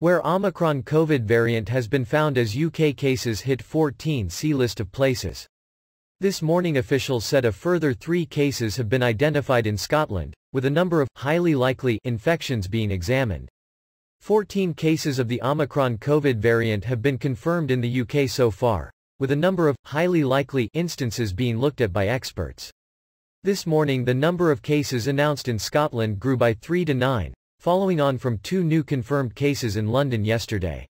Where Omicron COVID variant has been found as UK cases hit 14 C list of places. This morning officials said a further three cases have been identified in Scotland, with a number of highly likely infections being examined. 14 cases of the Omicron COVID variant have been confirmed in the UK so far, with a number of highly likely instances being looked at by experts. This morning the number of cases announced in Scotland grew by 3 to 9, following on from two new confirmed cases in London yesterday.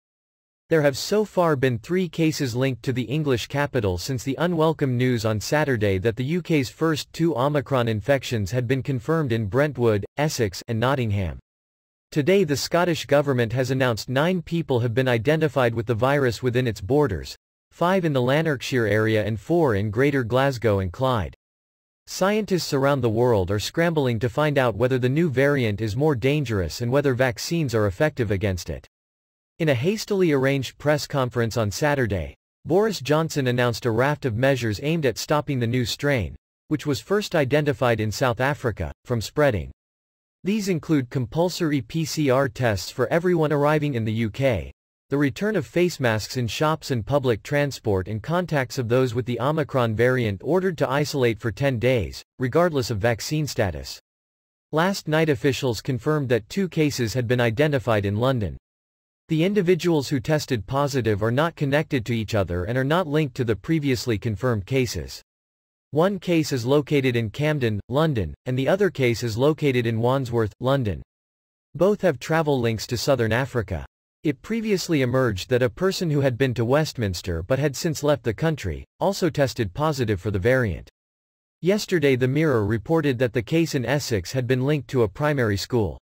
There have so far been three cases linked to the English capital since the unwelcome news on Saturday that the UK's first two Omicron infections had been confirmed in Brentwood, Essex, and Nottingham. Today the Scottish government has announced nine people have been identified with the virus within its borders, five in the Lanarkshire area and four in Greater Glasgow and Clyde. Scientists around the world are scrambling to find out whether the new variant is more dangerous and whether vaccines are effective against it. In a hastily arranged press conference on Saturday, Boris Johnson announced a raft of measures aimed at stopping the new strain, which was first identified in South Africa, from spreading. These include compulsory PCR tests for everyone arriving in the UK, the return of face masks in shops and public transport and contacts of those with the Omicron variant ordered to isolate for 10 days, regardless of vaccine status. Last night officials confirmed that two cases had been identified in London. The individuals who tested positive are not connected to each other and are not linked to the previously confirmed cases. One case is located in Camden, London, and the other case is located in Wandsworth, London. Both have travel links to southern Africa. It previously emerged that a person who had been to Westminster but had since left the country, also tested positive for the variant. Yesterday the Mirror reported that the case in Essex had been linked to a primary school.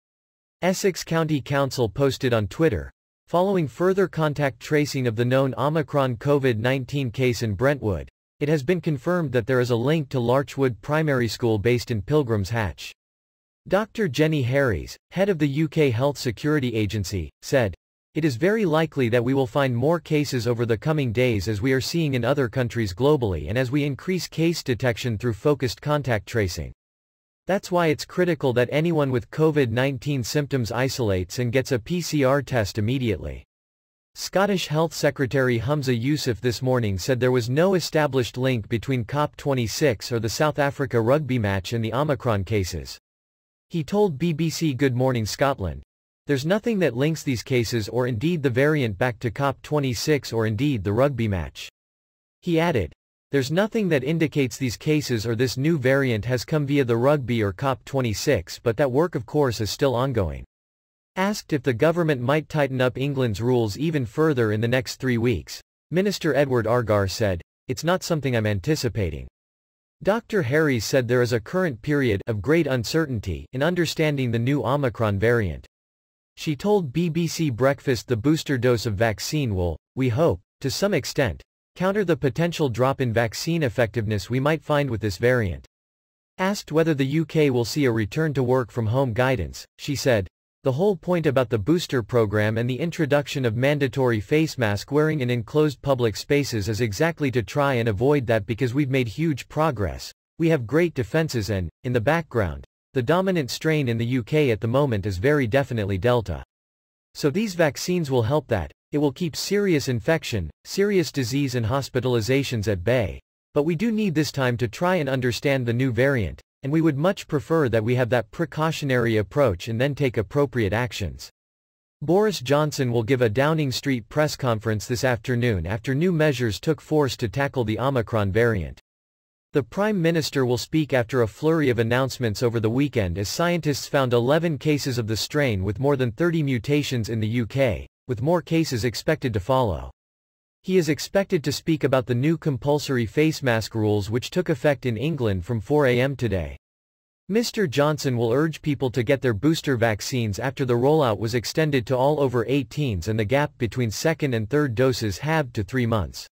Essex County Council posted on Twitter, following further contact tracing of the known Omicron COVID-19 case in Brentwood, it has been confirmed that there is a link to Larchwood Primary School based in Pilgrim's Hatch. Dr. Jenny Harries, head of the UK Health Security Agency, said, it is very likely that we will find more cases over the coming days as we are seeing in other countries globally and as we increase case detection through focused contact tracing. That's why it's critical that anyone with COVID-19 symptoms isolates and gets a PCR test immediately. Scottish Health Secretary Humza Yousaf this morning said there was no established link between COP26 or the South Africa rugby match and the Omicron cases. He told BBC Good Morning Scotland, there's nothing that links these cases or indeed the variant back to COP26 or indeed the rugby match. He added, there's nothing that indicates these cases or this new variant has come via the rugby or COP26 but that work of course is still ongoing. Asked if the government might tighten up England's rules even further in the next three weeks, Minister Edward Argar said, it's not something I'm anticipating. Dr. Harries said there is a current period of great uncertainty in understanding the new Omicron variant. She told BBC Breakfast the booster dose of vaccine will, we hope, to some extent, counter the potential drop in vaccine effectiveness we might find with this variant. Asked whether the UK will see a return to work from home guidance, she said, the whole point about the booster program and the introduction of mandatory face mask wearing in enclosed public spaces is exactly to try and avoid that because we've made huge progress, we have great defenses and, in the background, the dominant strain in the UK at the moment is very definitely Delta. So these vaccines will help that, it will keep serious infection, serious disease and hospitalizations at bay. But we do need this time to try and understand the new variant, and we would much prefer that we have that precautionary approach and then take appropriate actions. Boris Johnson will give a Downing Street press conference this afternoon after new measures took force to tackle the Omicron variant. The Prime Minister will speak after a flurry of announcements over the weekend as scientists found 11 cases of the strain with more than 30 mutations in the UK, with more cases expected to follow. He is expected to speak about the new compulsory face mask rules which took effect in England from 4 a.m. today. Mr Johnson will urge people to get their booster vaccines after the rollout was extended to all over 18s and the gap between second and third doses halved to three months.